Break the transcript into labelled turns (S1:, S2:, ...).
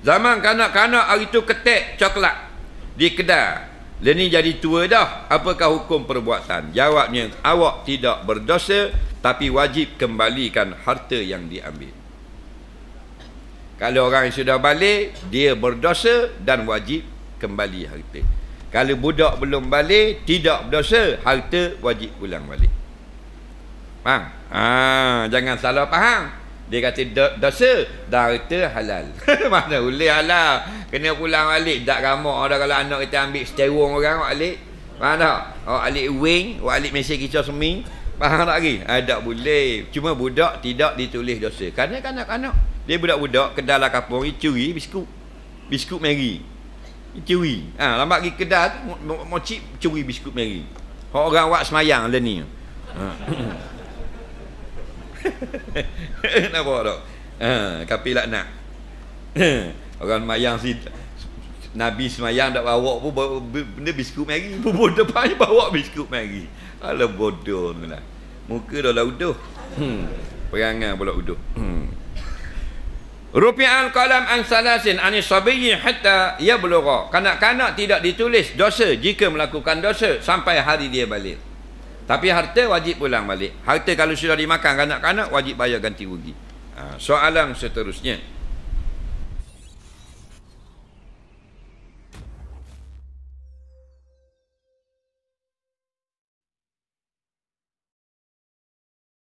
S1: Zaman kanak-kanak hari tu ketek coklat di kedai. Dia ni jadi tua dah. Apakah hukum perbuatan? Jawabnya, awak tidak berdosa tapi wajib kembalikan harta yang diambil. Kalau orang yang sudah balik, dia berdosa dan wajib kembali harta. Kalau budak belum balik, tidak berdosa, harta wajib pulang balik. Faham? Ah, jangan salah faham. Dia kata dosa Darta halal Mana boleh halal Kena pulang balik Tak ramak ada kalau anak kita ambil Seterung orang balik Mana Oh, alik wing Alik mesej kisah seming Faham tak lagi? Eh, tak boleh. Cuma budak tidak ditulis dosa. Kerana kanak-kanak. Dia budak-budak kedala kapung. Dia curi biskut. Biskut Mary. Dia curi. Ha, lambat pergi kedal tu. Mocik curi biskut Mary. Orang buat semayang dia lah ni. Ha. Kenapa tu? Ha, kapi lah nak. Orang mayang si Nabi semayang tak bawa pun benda biskut mari. Bubur depan bawa biskut mari. Ala bodoh tu lah. Muka dah lah uduh. Hmm. Perangan pula uduh. Hmm. Rupiah al-qalam an salasin an sabiyyi hatta yablugha. Kanak-kanak tidak ditulis dosa jika melakukan dosa sampai hari dia balik. Tapi harta wajib pulang balik. Harta kalau sudah dimakan kanak-kanak wajib bayar ganti rugi. Ha, soalan seterusnya.